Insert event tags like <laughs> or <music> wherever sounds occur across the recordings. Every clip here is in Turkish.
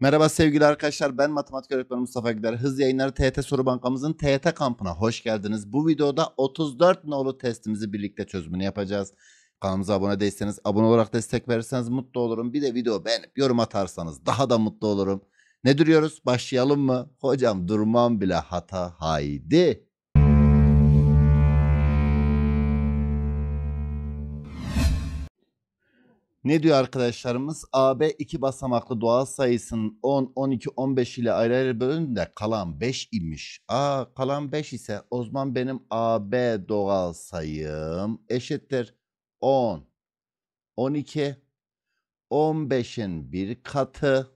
Merhaba sevgili arkadaşlar ben matematik öğretmeni Mustafa Güler. Hız yayınları TYT soru bankamızın TYT kampına hoş geldiniz. Bu videoda 34 nolu testimizi birlikte çözümünü yapacağız. Kanalımıza abone değilseniz abone olarak destek verirseniz mutlu olurum. Bir de video beğenip yorum atarsanız daha da mutlu olurum. Ne duruyoruz başlayalım mı? Hocam durmam bile hata haydi. Ne diyor arkadaşlarımız? AB iki basamaklı doğal sayısının 10, 12, 15 ile ayrı ayrı bölümünde kalan 5 imiş. Aa kalan 5 ise o zaman benim AB doğal sayım eşittir 10, 12, 15'in bir katı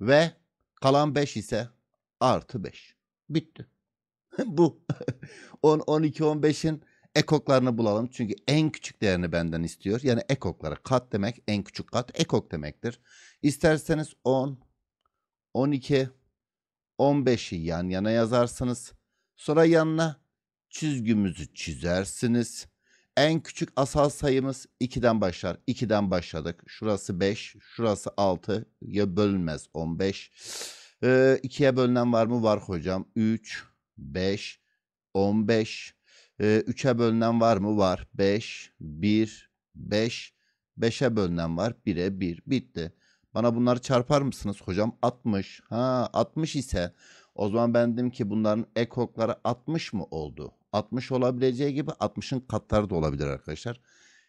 ve kalan 5 ise artı 5. Bitti. <laughs> Bu 10, 12, 15'in Ekoklarını bulalım çünkü en küçük değerini benden istiyor. Yani ekokları kat demek en küçük kat ekok demektir. İsterseniz 10, 12, 15'i yan yana yazarsınız. Sonra yanına çizgimizi çizersiniz. En küçük asal sayımız 2'den başlar. 2'den başladık. Şurası 5, şurası 6. Ya bölünmez 15. Ee, 2'ye bölünen var mı? Var hocam. 3, 5, 15, e, ee, 3'e bölünen var mı? Var. 5, 1, 5. 5'e bölünen var. 1'e 1. Bitti. Bana bunları çarpar mısınız hocam? 60. Ha 60 ise o zaman ben dedim ki bunların ekokları 60 mı oldu? 60 olabileceği gibi 60'ın katları da olabilir arkadaşlar.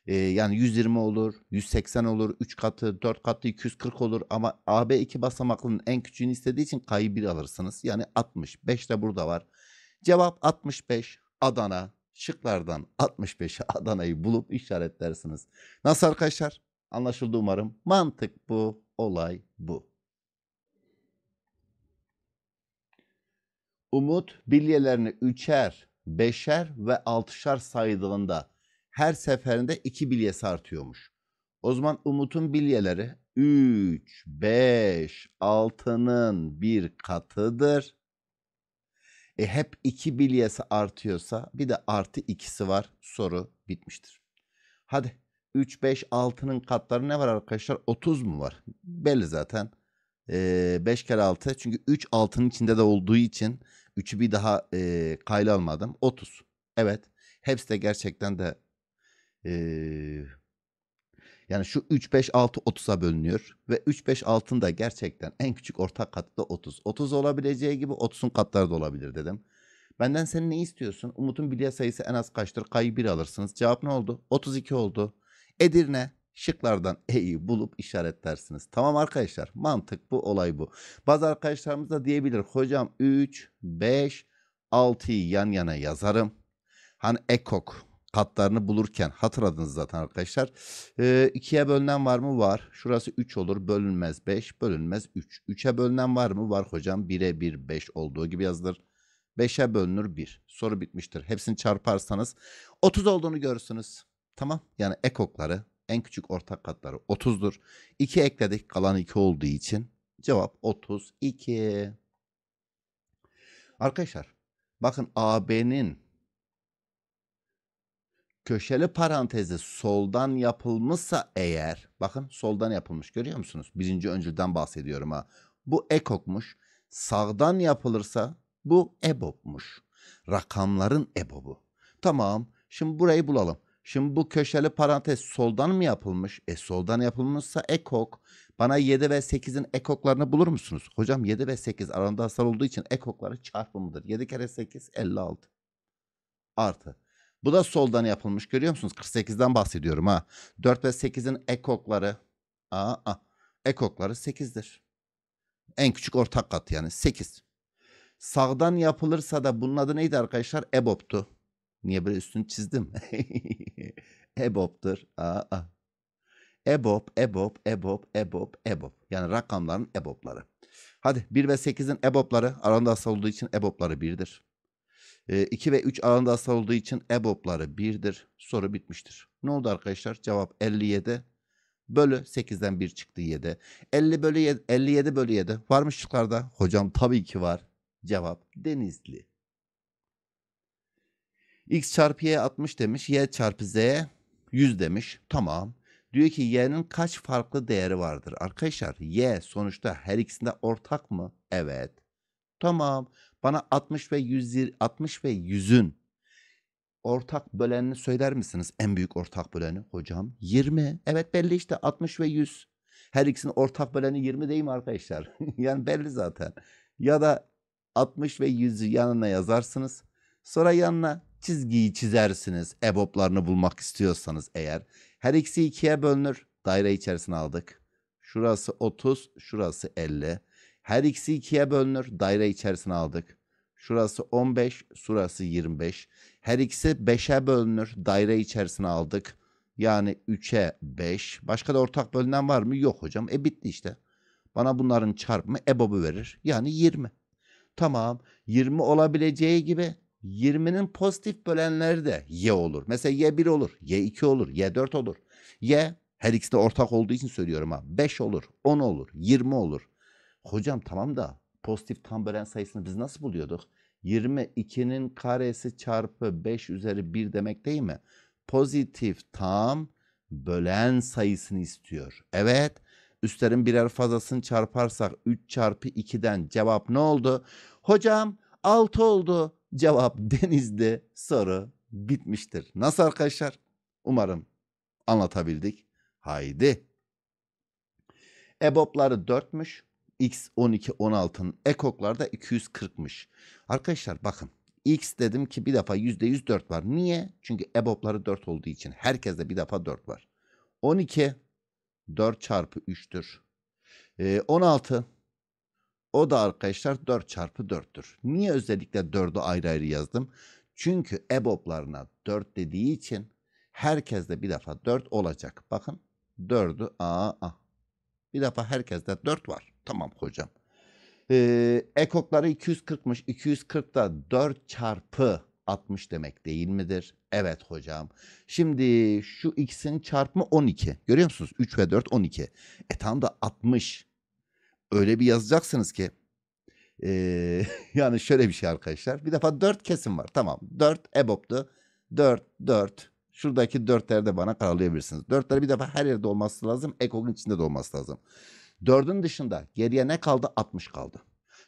Ee, yani 120 olur, 180 olur, 3 katı, 4 katı, 240 olur ama AB2 basamaklının en küçüğünü istediği için k'yı 1 alırsınız. Yani 60. 5 de burada var. Cevap 65. Adana şıklardan 65'e <laughs> Adana'yı bulup işaretlersiniz. Nasıl arkadaşlar? Anlaşıldı umarım. Mantık bu, olay bu. Umut bilyelerini üçer, beşer ve altışar saydığında her seferinde iki bilyesi artıyormuş. O zaman Umut'un bilyeleri 3, 5, 6'nın bir katıdır. E hep 2 bilyesi artıyorsa bir de artı ikisi var soru bitmiştir. Hadi 3, 5, 6'nın katları ne var arkadaşlar? 30 mu var? Belli zaten. Ee, 5 kere 6 çünkü 3 6'nın içinde de olduğu için 3'ü bir daha e, kayla almadım. 30. Evet hepsi de gerçekten de e, yani şu 3, 5, 6, 30'a bölünüyor. Ve 3, 5, 6'ın da gerçekten en küçük ortak katı da 30. 30 olabileceği gibi 30'un katları da olabilir dedim. Benden sen ne istiyorsun? Umut'un bilye sayısı en az kaçtır? Kayı 1 alırsınız. Cevap ne oldu? 32 oldu. Edirne şıklardan <laughs> E'yi bulup işaretlersiniz. Tamam arkadaşlar mantık bu olay bu. Bazı arkadaşlarımız da diyebilir hocam 3, 5, 6'yı yan yana yazarım. Hani ekok katlarını bulurken hatırladınız zaten arkadaşlar. E, ikiye bölünen var mı? Var. Şurası 3 olur. Bölünmez 5. Bölünmez 3. 3'e bölünen var mı? Var hocam. 1'e 1 5 olduğu gibi yazılır. 5'e bölünür 1. Soru bitmiştir. Hepsini çarparsanız 30 olduğunu görürsünüz. Tamam. Yani ekokları en küçük ortak katları 30'dur. 2 ekledik kalan 2 olduğu için cevap 32. Arkadaşlar bakın AB'nin köşeli parantezi soldan yapılmışsa eğer bakın soldan yapılmış görüyor musunuz? Birinci öncülden bahsediyorum ha. Bu ekokmuş. Sağdan yapılırsa bu ebobmuş. Rakamların ebobu. Tamam şimdi burayı bulalım. Şimdi bu köşeli parantez soldan mı yapılmış? E soldan yapılmışsa ekok. Bana 7 ve 8'in ekoklarını bulur musunuz? Hocam 7 ve 8 aranda asal olduğu için ekokları çarpımıdır. 7 kere 8 56 artı bu da soldan yapılmış görüyor musunuz? 48'den bahsediyorum ha. 4 ve 8'in ekokları. Aa, aa. Ekokları 8'dir. En küçük ortak kat yani 8. Sağdan yapılırsa da bunun adı neydi arkadaşlar? EBOB'tu. Niye böyle üstünü çizdim? <laughs> EBOB'tur. Aa, aa. EBOB, EBOB, EBOB, EBOB, EBOB. Yani rakamların EBOB'ları. Hadi 1 ve 8'in EBOB'ları aranda asıl olduğu için EBOB'ları 1'dir. E, 2 ve 3 ağında asal olduğu için EBOB'ları 1'dir. Soru bitmiştir. Ne oldu arkadaşlar? Cevap 57 bölü 8'den 1 çıktı 7. 50 bölü 7, 57 bölü 7 var mı şıklarda? Hocam tabii ki var. Cevap Denizli. X çarpı Y 60 demiş. Y çarpı Z 100 demiş. Tamam. Diyor ki y'nin kaç farklı değeri vardır? Arkadaşlar y sonuçta her ikisinde ortak mı? Evet. Tamam. Bana 60 ve 100 60 ve 100'ün ortak bölenini söyler misiniz? En büyük ortak böleni hocam 20. Evet belli işte 60 ve 100. Her ikisinin ortak böleni 20 değil mi arkadaşlar? <laughs> yani belli zaten. Ya da 60 ve 100'ü yanına yazarsınız. Sonra yanına çizgiyi çizersiniz. EBOB'larını bulmak istiyorsanız eğer. Her ikisi ikiye bölünür. Daire içerisine aldık. Şurası 30, şurası 50. Her ikisi ikiye bölünür. Daire içerisine aldık. Şurası 15, şurası 25. Her ikisi 5'e bölünür. Daire içerisine aldık. Yani 3'e 5. Başka da ortak bölünen var mı? Yok hocam. E bitti işte. Bana bunların çarpımı EBOB'u verir. Yani 20. Tamam. 20 olabileceği gibi 20'nin pozitif bölenleri de y olur. Mesela y 1 olur, y 2 olur, y 4 olur. Y her ikisi de ortak olduğu için söylüyorum ha. 5 olur, 10 olur, 20 olur. Hocam tamam da pozitif tam bölen sayısını biz nasıl buluyorduk? 22'nin karesi çarpı 5 üzeri 1 demek değil mi? Pozitif tam bölen sayısını istiyor. Evet. Üstlerin birer fazlasını çarparsak 3 çarpı 2'den cevap ne oldu? Hocam 6 oldu. Cevap <laughs> denizde soru bitmiştir. Nasıl arkadaşlar? Umarım anlatabildik. Haydi. EBOB'ları 4'müş. X12 16'nın ekoklarda 240'mış. Arkadaşlar bakın X dedim ki bir defa %100 4 var. Niye? Çünkü EBOPLarı 4 olduğu için. Herkeste bir defa 4 var. 12 4 çarpı 3'tür. Ee, 16 o da arkadaşlar 4 çarpı 4'tür. Niye özellikle 4'ü ayrı ayrı yazdım? Çünkü EBOB'larına 4 dediği için herkeste bir defa 4 olacak. Bakın 4'ü a a. Bir defa herkeste 4 var. Tamam hocam. Ee, ekokları 240'mış. 240 da 4 çarpı 60 demek değil midir? Evet hocam. Şimdi şu ikisinin çarpımı 12. Görüyor musunuz? 3 ve 4 12. E tam da 60. Öyle bir yazacaksınız ki. Ee, <laughs> yani şöyle bir şey arkadaşlar. Bir defa 4 kesim var. Tamam. 4 eboptu. 4, 4. Şuradaki 4'leri de bana karalayabilirsiniz. 4'leri bir defa her yerde olması lazım. Ekok'un içinde de olması lazım. 4'ün dışında geriye ne kaldı? 60 kaldı.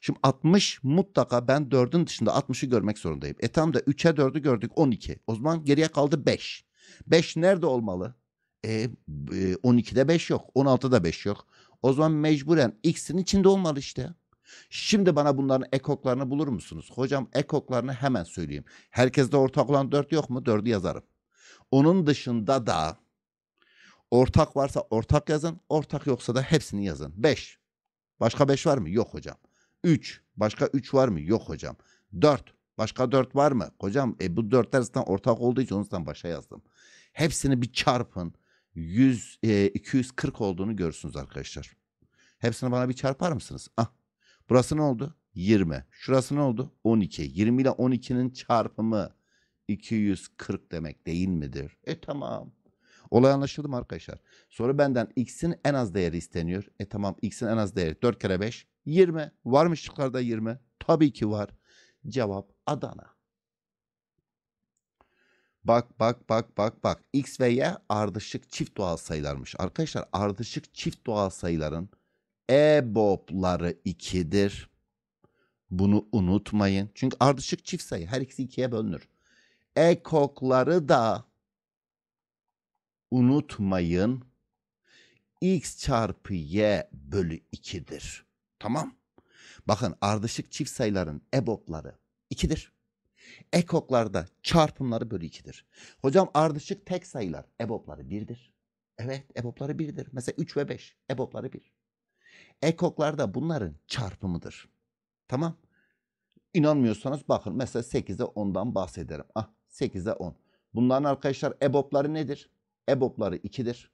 Şimdi 60 mutlaka ben 4'ün dışında 60'ı görmek zorundayım. E tam da 3'e 4'ü gördük 12. O zaman geriye kaldı 5. 5 nerede olmalı? E, 12'de e, 5 yok. 16'da 5 yok. O zaman mecburen x'in içinde olmalı işte. Şimdi bana bunların ekoklarını bulur musunuz? Hocam ekoklarını hemen söyleyeyim. Herkeste ortak olan 4 yok mu? 4'ü yazarım. Onun dışında da Ortak varsa ortak yazın. Ortak yoksa da hepsini yazın. 5. Başka 5 var mı? Yok hocam. 3. Başka 3 var mı? Yok hocam. 4. Başka 4 var mı? Hocam e, bu 4 arasından ortak olduğu için ondan başa yazdım. Hepsini bir çarpın. 100, e, 240 olduğunu görürsünüz arkadaşlar. Hepsini bana bir çarpar mısınız? Ah. Burası ne oldu? 20. Şurası ne oldu? 12. 20 ile 12'nin çarpımı 240 demek değil midir? E tamam. Olay anlaşıldı mı arkadaşlar? Sonra benden x'in en az değeri isteniyor. E tamam x'in en az değeri 4 kere 5 20. Var mı şıklarda 20? Tabii ki var. Cevap Adana. Bak bak bak bak bak. X ve Y ardışık çift doğal sayılarmış. Arkadaşlar ardışık çift doğal sayıların EBOB'ları 2'dir. Bunu unutmayın. Çünkü ardışık çift sayı her ikisi 2'ye bölünür. Ekokları da unutmayın x çarpı y bölü 2'dir. Tamam. Bakın ardışık çift sayıların ebopları 2'dir. Ekoklarda çarpımları bölü 2'dir. Hocam ardışık tek sayılar ebopları 1'dir. Evet ebopları 1'dir. Mesela 3 ve 5 ebopları 1. Ekoklarda bunların çarpımıdır. Tamam. İnanmıyorsanız bakın mesela 8'e 10'dan bahsederim. Ah 8'e 10. Bunların arkadaşlar ebopları nedir? EBOB'ları 2'dir.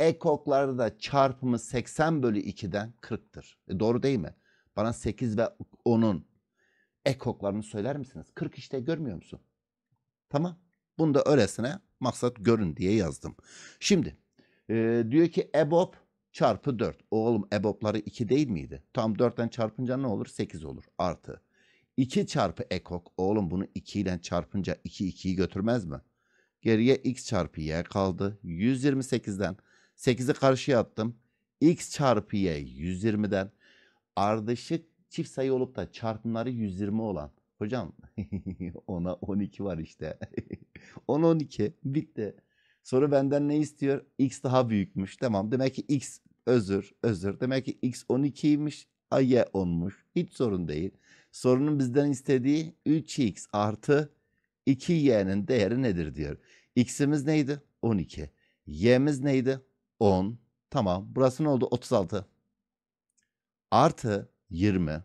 EKOK'larda da çarpımı 80 bölü 2'den 40'tır. E doğru değil mi? Bana 8 ve 10'un ekoklarını söyler misiniz? 40 işte görmüyor musun? Tamam. Bunu da öylesine maksat görün diye yazdım. Şimdi e, diyor ki EBOB çarpı 4. Oğlum EBOB'ları 2 değil miydi? Tam 4'ten çarpınca ne olur? 8 olur. Artı. 2 çarpı ekok. Oğlum bunu 2 ile çarpınca 2 2'yi götürmez mi? Geriye x çarpı y kaldı. 128'den 8'i karşıya attım. x çarpı y 120'den ardışık çift sayı olup da çarpımları 120 olan. Hocam <laughs> ona 12 var işte. 10 <laughs> 12 bitti. Soru benden ne istiyor? X daha büyükmüş. Tamam. Demek ki X özür özür. Demek ki X 12'ymiş. Y 10'muş. Hiç sorun değil. Sorunun bizden istediği 3X artı 2y'nin değeri nedir diyor. X'imiz neydi? 12. Y'miz neydi? 10. Tamam. Burası ne oldu? 36. Artı 20.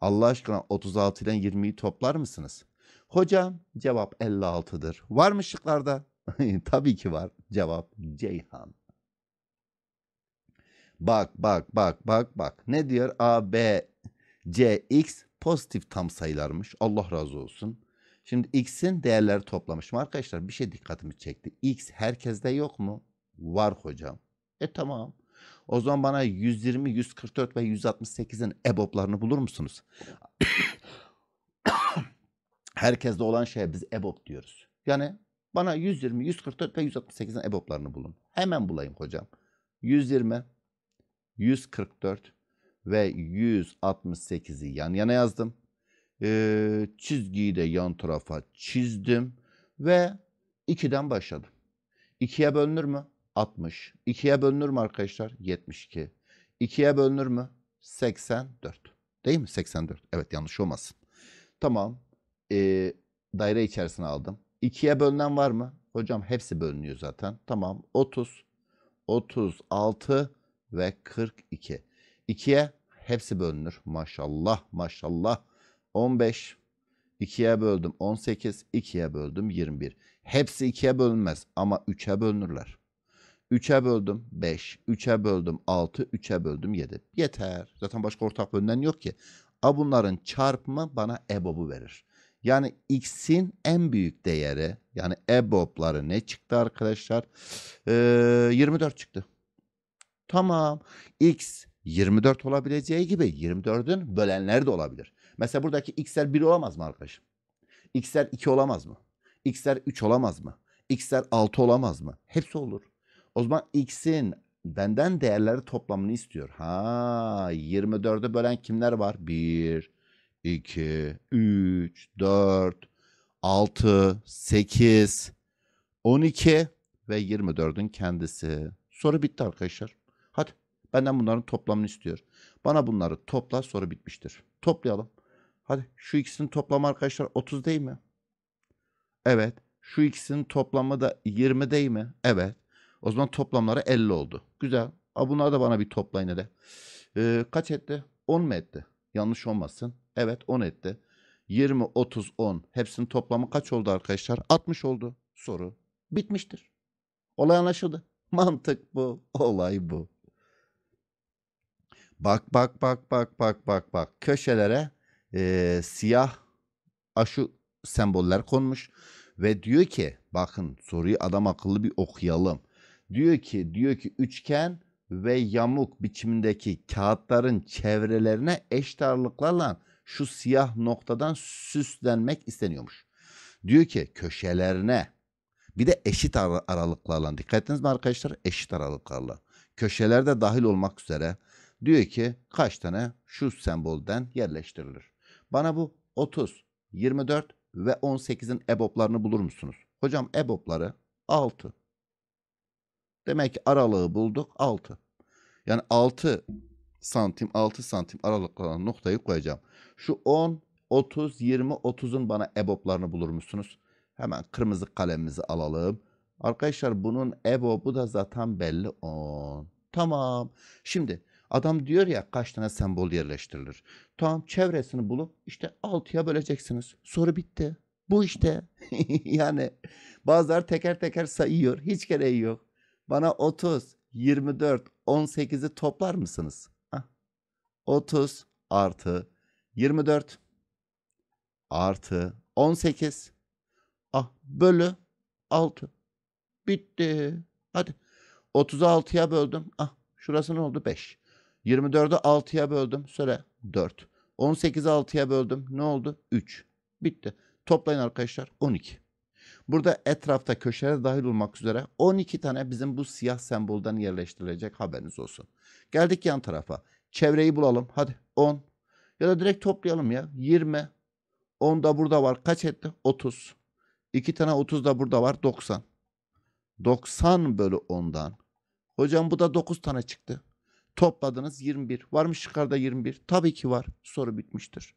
Allah aşkına 36 ile 20'yi toplar mısınız? Hocam cevap 56'dır. Var mı şıklarda? <laughs> Tabii ki var. Cevap Ceyhan. Bak bak bak bak bak. Ne diyor? A, B, C, X pozitif tam sayılarmış. Allah razı olsun. Şimdi x'in değerleri toplamışım. Arkadaşlar bir şey dikkatimi çekti. x herkeste yok mu? Var hocam. E tamam. O zaman bana 120, 144 ve 168'in eboblarını bulur musunuz? <coughs> herkeste olan şeye biz ebob diyoruz. Yani bana 120, 144 ve 168'in eboblarını bulun. Hemen bulayım hocam. 120, 144 ve 168'i yan yana yazdım e, çizgiyi de yan tarafa çizdim ve 2'den başladım. 2'ye bölünür mü? 60. 2'ye bölünür mü arkadaşlar? 72. 2'ye bölünür mü? 84. Değil mi? 84. Evet yanlış olmasın. Tamam. E, daire içerisine aldım. 2'ye bölünen var mı? Hocam hepsi bölünüyor zaten. Tamam. 30, 36 ve 42. 2'ye hepsi bölünür. Maşallah maşallah. 15. 2'ye böldüm 18, 2'ye böldüm 21. Hepsi 2'ye bölünmez ama 3'e bölünürler. 3'e böldüm 5, 3'e böldüm 6, 3'e böldüm 7. Yeter. Zaten başka ortak bölünen yok ki. A bunların çarpımı bana EBOB'u verir. Yani x'in en büyük değeri yani EBOB'ları ne çıktı arkadaşlar? Ee, 24 çıktı. Tamam. X 24 olabileceği gibi 24'ün bölenleri de olabilir. Mesela buradaki x'ler 1 olamaz mı arkadaşım? x'ler 2 olamaz mı? x'ler 3 olamaz mı? x'ler 6 olamaz mı? Hepsi olur. O zaman x'in benden değerleri toplamını istiyor. Ha 24'e bölen kimler var? 1, 2, 3, 4, 6, 8, 12 ve 24'ün kendisi. Soru bitti arkadaşlar. Hadi benden bunların toplamını istiyor. Bana bunları topla soru bitmiştir. Toplayalım. Hadi şu ikisinin toplamı arkadaşlar 30 değil mi? Evet. Şu ikisinin toplamı da 20 değil mi? Evet. O zaman toplamları 50 oldu. Güzel. A bunlar da bana bir toplayın hele. Ee, kaç etti? 10 mu etti? Yanlış olmasın. Evet 10 etti. 20, 30, 10. Hepsinin toplamı kaç oldu arkadaşlar? 60 oldu. Soru bitmiştir. Olay anlaşıldı. <laughs> Mantık bu. Olay bu. Bak bak bak bak bak bak bak. Köşelere e, siyah aşı semboller konmuş ve diyor ki bakın soruyu adam akıllı bir okuyalım. Diyor ki diyor ki üçgen ve yamuk biçimindeki kağıtların çevrelerine eş darlıklarla şu siyah noktadan süslenmek isteniyormuş. Diyor ki köşelerine bir de eşit ar aralıklarla dikkat ettiniz mi arkadaşlar? Eşit aralıklarla. Köşelerde dahil olmak üzere diyor ki kaç tane şu sembolden yerleştirilir. Bana bu 30, 24 ve 18'in eboplarını bulur musunuz? Hocam ebopları 6. Demek ki aralığı bulduk 6. Yani 6 santim 6 santim aralıklarına noktayı koyacağım. Şu 10, 30, 20, 30'un bana eboplarını bulur musunuz? Hemen kırmızı kalemimizi alalım. Arkadaşlar bunun ebobu da zaten belli 10. Tamam. Şimdi Adam diyor ya kaç tane sembol yerleştirilir. Tamam çevresini bulup işte 6'ya böleceksiniz. Soru bitti. Bu işte. <laughs> yani bazılar teker teker sayıyor. Hiç gereği yok. Bana 30, 24, 18'i toplar mısınız? Heh. 30 artı 24 artı 18 ah bölü 6 bitti. Hadi 36'ya böldüm. Ah şurası ne oldu? 5. 24'ü 6'ya böldüm. Söyle 4. 18'i 6'ya böldüm. Ne oldu? 3. Bitti. Toplayın arkadaşlar 12. Burada etrafta köşelere dahil olmak üzere 12 tane bizim bu siyah sembolden yerleştirilecek haberiniz olsun. Geldik yan tarafa. Çevreyi bulalım. Hadi 10. Ya da direkt toplayalım ya. 20. 10 da burada var. Kaç etti? 30. 2 tane 30 da burada var. 90. 90 bölü 10'dan. Hocam bu da 9 tane çıktı. Topladınız 21. Var mı şıklarda 21? Tabii ki var. Soru bitmiştir.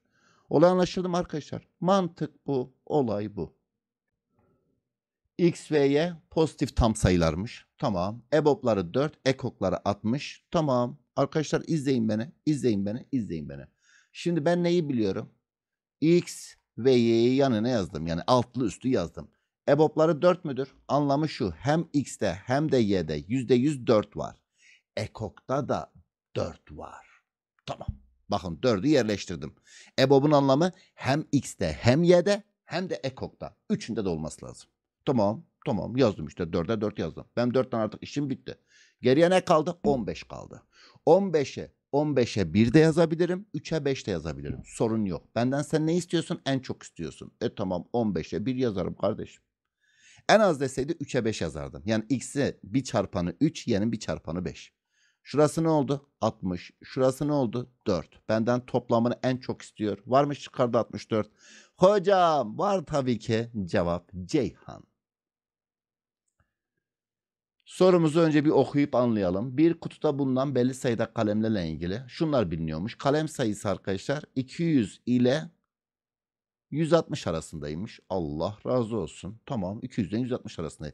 Olay anlaşıldı mı arkadaşlar? Mantık bu. Olay bu. X ve Y pozitif tam sayılarmış. Tamam. EBOB'ları 4, ekokları 60. Tamam. Arkadaşlar izleyin beni, izleyin beni, izleyin beni. Şimdi ben neyi biliyorum? X ve Y'yi yanına yazdım. Yani altlı üstü yazdım. EBOB'ları 4 müdür? Anlamı şu. Hem X'te hem de Y'de %104 var. Ekok'ta da dört var. Tamam. Bakın dördü yerleştirdim. EBOB'un anlamı hem X'te hem Y'de hem de Ekok'ta. Üçünde de olması lazım. Tamam. Tamam yazdım işte 4'e dört yazdım. Ben dörtten artık işim bitti. Geriye ne kaldı? On beş kaldı. On 15'e 15'e 1 de yazabilirim. 3'e 5 de yazabilirim. Sorun yok. Benden sen ne istiyorsun? En çok istiyorsun. E tamam 15'e 1 yazarım kardeşim. En az deseydi 3'e 5 yazardım. Yani x'i bir çarpanı 3, y'nin bir çarpanı 5. Şurası ne oldu? 60. Şurası ne oldu? 4. Benden toplamını en çok istiyor. Varmış çıkardı 64. Hocam var tabii ki cevap Ceyhan. Sorumuzu önce bir okuyup anlayalım. Bir kutuda bulunan belli sayıda kalemlerle ilgili şunlar biliniyormuş. Kalem sayısı arkadaşlar 200 ile 160 arasındaymış. Allah razı olsun. Tamam 200 ile 160 arasında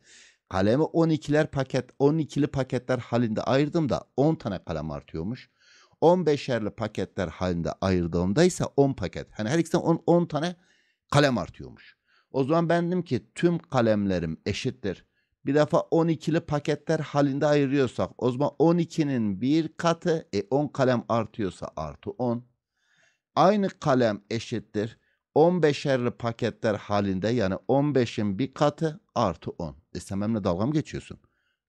kalemi 12'ler paket 12'li paketler halinde ayırdım da 10 tane kalem artıyormuş. 15'erli paketler halinde ayırdığımda ise 10 paket. Hani her ikisinden 10, 10 tane kalem artıyormuş. O zaman ben dedim ki tüm kalemlerim eşittir. Bir defa 12'li paketler halinde ayırıyorsak o zaman 12'nin bir katı e 10 kalem artıyorsa artı 10. Aynı kalem eşittir. 15'erli paketler halinde yani 15'in bir katı artı 10. Sen benimle dalga mı geçiyorsun?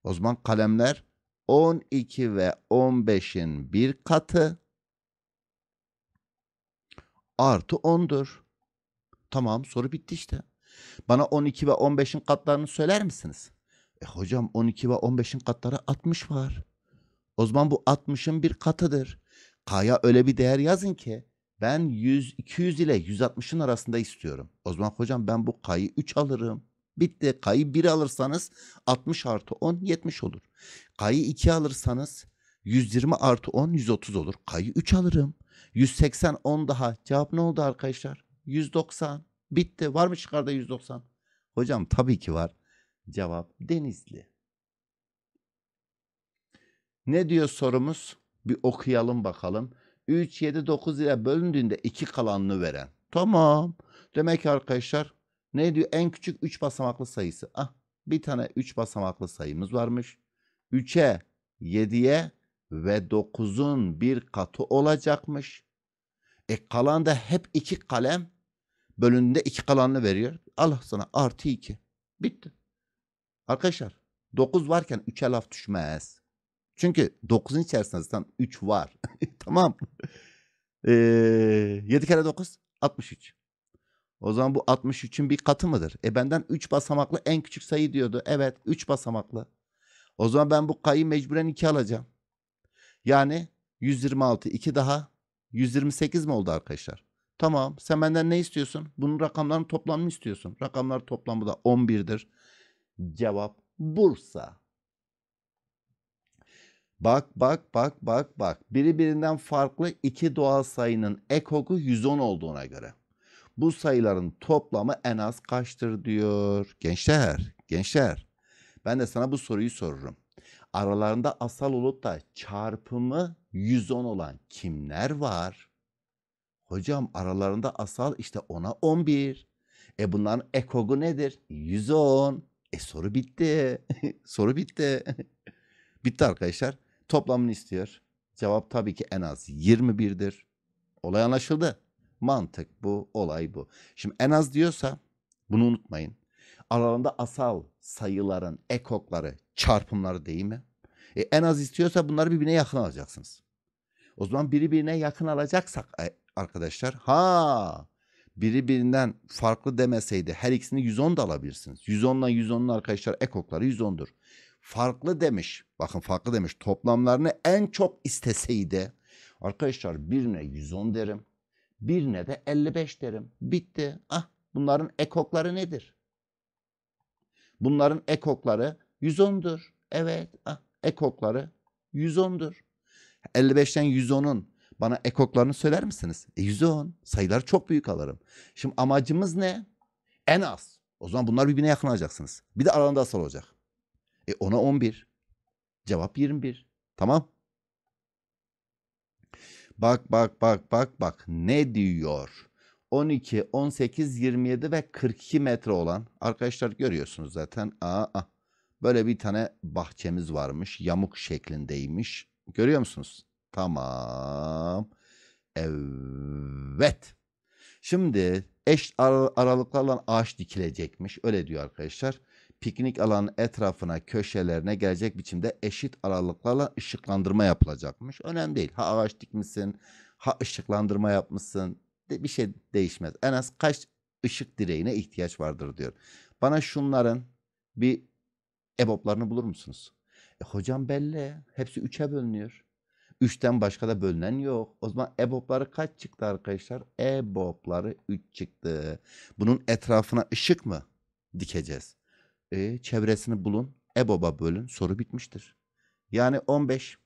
O zaman kalemler 12 ve 15'in bir katı artı 10'dur. Tamam soru bitti işte. Bana 12 ve 15'in katlarını söyler misiniz? E hocam 12 ve 15'in katları 60 var. O zaman bu 60'ın bir katıdır. K'ya öyle bir değer yazın ki ben 100, 200 ile 160'ın arasında istiyorum. O zaman hocam ben bu K'yı 3 alırım. Bitti. Kayı 1 alırsanız 60 artı 10 70 olur. Kayı 2 alırsanız 120 artı 10 130 olur. Kayı 3 alırım. 180 10 daha. Cevap ne oldu arkadaşlar? 190. Bitti. Var mı çıkarda 190? Hocam tabii ki var. Cevap Denizli. Ne diyor sorumuz? Bir okuyalım bakalım. 3, 7, 9 ile bölündüğünde 2 kalanını veren. Tamam. Demek ki arkadaşlar ne diyor? En küçük 3 basamaklı sayısı. Ah bir tane 3 basamaklı sayımız varmış. 3'e, 7'ye ve 9'un bir katı olacakmış. E kalan da hep 2 kalem bölümünde 2 kalanını veriyor. Allah sana artı 2. Bitti. Arkadaşlar 9 varken 3'e laf düşmez. Çünkü 9'un içerisinde zaten 3 var. <laughs> tamam. Ee, 7 kere 9 63. O zaman bu 63'ün bir katı mıdır? E benden 3 basamaklı en küçük sayı diyordu. Evet 3 basamaklı. O zaman ben bu kayı mecburen 2 alacağım. Yani 126 2 daha 128 mi oldu arkadaşlar? Tamam sen benden ne istiyorsun? Bunun rakamların toplamını istiyorsun. Rakamlar toplamı da 11'dir. Cevap Bursa. Bak bak bak bak bak. Biri birinden farklı iki doğal sayının ekoku 110 olduğuna göre. Bu sayıların toplamı en az kaçtır diyor. Gençler, gençler. Ben de sana bu soruyu sorurum. Aralarında asal olup da çarpımı 110 olan kimler var? Hocam aralarında asal işte ona 11. E bunların ekogu nedir? 110. E soru bitti. <laughs> soru bitti. <laughs> bitti arkadaşlar. Toplamını istiyor. Cevap tabii ki en az 21'dir. Olay anlaşıldı. Mantık bu, olay bu. Şimdi en az diyorsa bunu unutmayın. Aralarında asal sayıların ekokları, çarpımları değil mi? E, en az istiyorsa bunları birbirine yakın alacaksınız. O zaman biri birine yakın alacaksak e, arkadaşlar ha biri birinden farklı demeseydi her ikisini 110 da alabilirsiniz. 110 ile 110'un arkadaşlar ekokları 110'dur. Farklı demiş. Bakın farklı demiş. Toplamlarını en çok isteseydi arkadaşlar birine 110 derim. Birine de 55 derim. Bitti. Ah bunların ekokları nedir? Bunların ekokları 110'dur. Evet ah ekokları 110'dur. 55'ten 110'un bana ekoklarını söyler misiniz? E 110 sayılar çok büyük alırım. Şimdi amacımız ne? En az. O zaman bunlar birbirine yakın alacaksınız. Bir de aranda asal olacak. E ona 11. Cevap 21. Tamam. Bak bak bak bak bak ne diyor? 12, 18, 27 ve 42 metre olan arkadaşlar görüyorsunuz zaten. Aa, aa. Böyle bir tane bahçemiz varmış. Yamuk şeklindeymiş. Görüyor musunuz? Tamam. Evet. Şimdi eş aralıklarla ağaç dikilecekmiş. Öyle diyor arkadaşlar piknik alanın etrafına, köşelerine gelecek biçimde eşit aralıklarla ışıklandırma yapılacakmış. Önemli değil. Ha ağaç dikmişsin, ha ışıklandırma yapmışsın. De bir şey değişmez. En az kaç ışık direğine ihtiyaç vardır diyor. Bana şunların bir eboplarını bulur musunuz? E, hocam belli. Hepsi üçe bölünüyor. Üçten başka da bölünen yok. O zaman ebopları kaç çıktı arkadaşlar? Ebopları üç çıktı. Bunun etrafına ışık mı dikeceğiz? e, çevresini bulun. EBOB'a bölün. Soru bitmiştir. Yani 15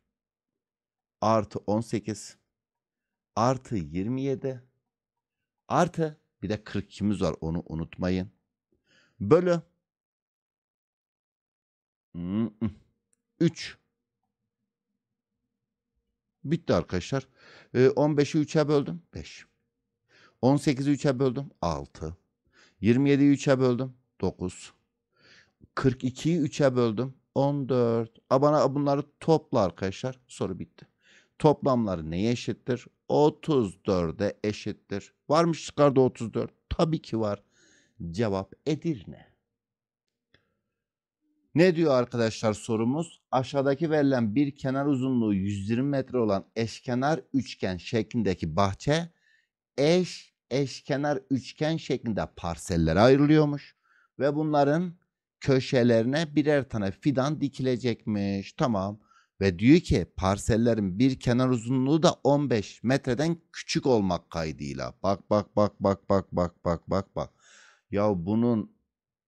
artı 18 artı 27 artı bir de 42'miz var onu unutmayın. Bölü 3 Bitti arkadaşlar. 15'i e, 3'e böldüm. 5. 18'i 3'e böldüm. 6. 27'yi 3'e böldüm. 9. 42'yi 3'e böldüm. 14. Abana bunları topla arkadaşlar. Soru bitti. Toplamları neye eşittir? 34'e eşittir. Varmış çıkardı 34. Tabii ki var. Cevap Edirne. Ne diyor arkadaşlar sorumuz? Aşağıdaki verilen bir kenar uzunluğu 120 metre olan eşkenar üçgen şeklindeki bahçe eş eşkenar üçgen şeklinde parsellere ayrılıyormuş ve bunların köşelerine birer tane fidan dikilecekmiş. Tamam. Ve diyor ki parsellerin bir kenar uzunluğu da 15 metreden küçük olmak kaydıyla. Bak bak bak bak bak bak bak bak bak. Ya bunun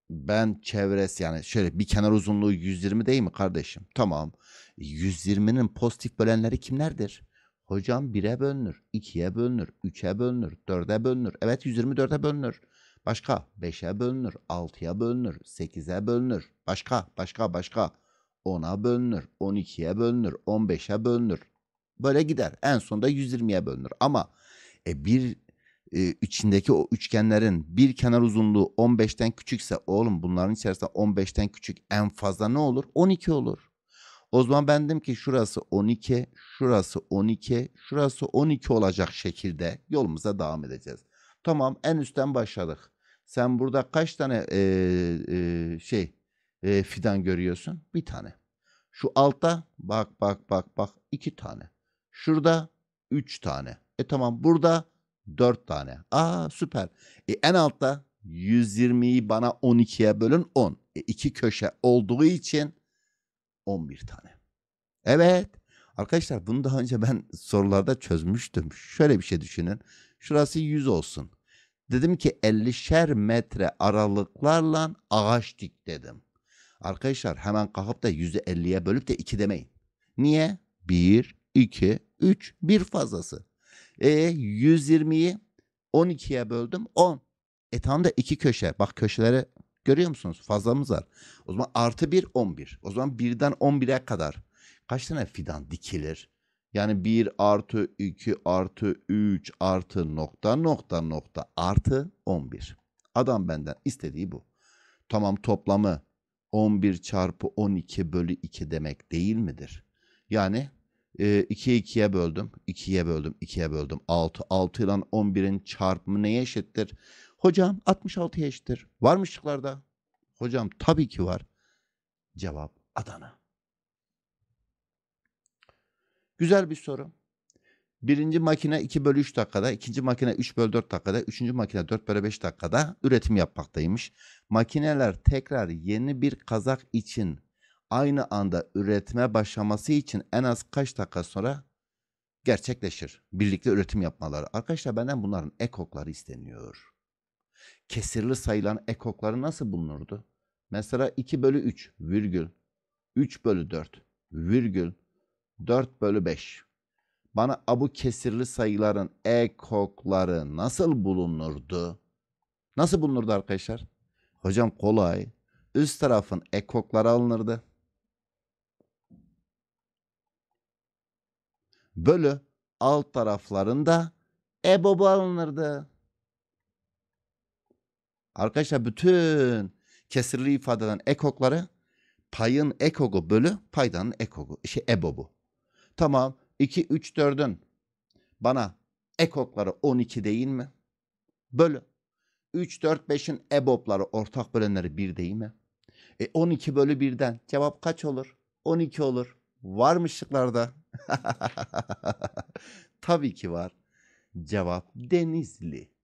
ben çevresi yani şöyle bir kenar uzunluğu 120 değil mi kardeşim? Tamam. 120'nin e, pozitif bölenleri kimlerdir? Hocam 1'e bölünür, 2'ye bölünür, 3'e bölünür, 4'e bölünür. Evet 124'e bölünür. Başka 5'e bölünür, 6'ya bölünür, 8'e bölünür. Başka, başka, başka. 10'a bölünür, 12'ye bölünür, 15'e bölünür. Böyle gider. En sonunda 120'ye bölünür. Ama e, bir e, içindeki o üçgenlerin bir kenar uzunluğu 15'ten küçükse oğlum bunların içerisinde 15'ten küçük en fazla ne olur? 12 olur. O zaman ben dedim ki şurası 12, şurası 12, şurası 12 olacak şekilde yolumuza devam edeceğiz. Tamam en üstten başladık. Sen burada kaç tane e, e, şey e, fidan görüyorsun? Bir tane. Şu altta bak bak bak bak iki tane. Şurada üç tane. E tamam burada dört tane. Aa süper. E en altta 120'yi bana 12'ye bölün 10. E iki köşe olduğu için 11 tane. Evet. Arkadaşlar bunu daha önce ben sorularda çözmüştüm. Şöyle bir şey düşünün. Şurası 100 olsun. Dedim ki 50'şer metre aralıklarla ağaç dik dedim. Arkadaşlar hemen kalkıp da %50'ye bölüp de 2 demeyin. Niye? 1, 2, 3, 1 fazlası. E 120'yi 12'ye böldüm 10. E tam da 2 köşe. Bak köşelere görüyor musunuz? Fazlamız var. O zaman artı 1 11. O zaman 1'den 11'e kadar kaç tane fidan dikilir? Yani 1 artı 2 artı 3 artı nokta nokta nokta artı 11. Adam benden istediği bu. Tamam toplamı 11 çarpı 12 bölü 2 demek değil midir? Yani 2'ye e, 2'ye böldüm, 2'ye böldüm, 2'ye böldüm. 6, 6 ile 11'in çarpımı neye eşittir? Hocam 66'ya eşittir. Var mı şıklarda? Hocam tabii ki var. Cevap Adana. Güzel bir soru. Birinci makine 2 bölü 3 dakikada, ikinci makine 3 bölü 4 dakikada, üçüncü makine 4 bölü 5 dakikada üretim yapmaktaymış. Makineler tekrar yeni bir kazak için aynı anda üretme başlaması için en az kaç dakika sonra gerçekleşir. Birlikte üretim yapmaları. Arkadaşlar benden bunların ekokları isteniyor. Kesirli sayılan ekokları nasıl bulunurdu? Mesela 2 bölü 3 virgül 3 bölü 4 virgül 4 bölü 5. Bana abu kesirli sayıların ekokları nasıl bulunurdu? Nasıl bulunurdu arkadaşlar? Hocam kolay. Üst tarafın ekokları alınırdı. Bölü alt taraflarında ebobu alınırdı. Arkadaşlar bütün kesirli ifadeden ekokları payın ekogu bölü paydanın ekogu. İşte ebobu. Tamam 2, 3, 4'ün bana ekokları 12 değil mi? Bölü. 3, 4, 5'in ebopları ortak bölenleri 1 değil mi? E 12 bölü 1'den cevap kaç olur? 12 olur. Var mı şıklarda? <laughs> Tabii ki var. Cevap Denizli.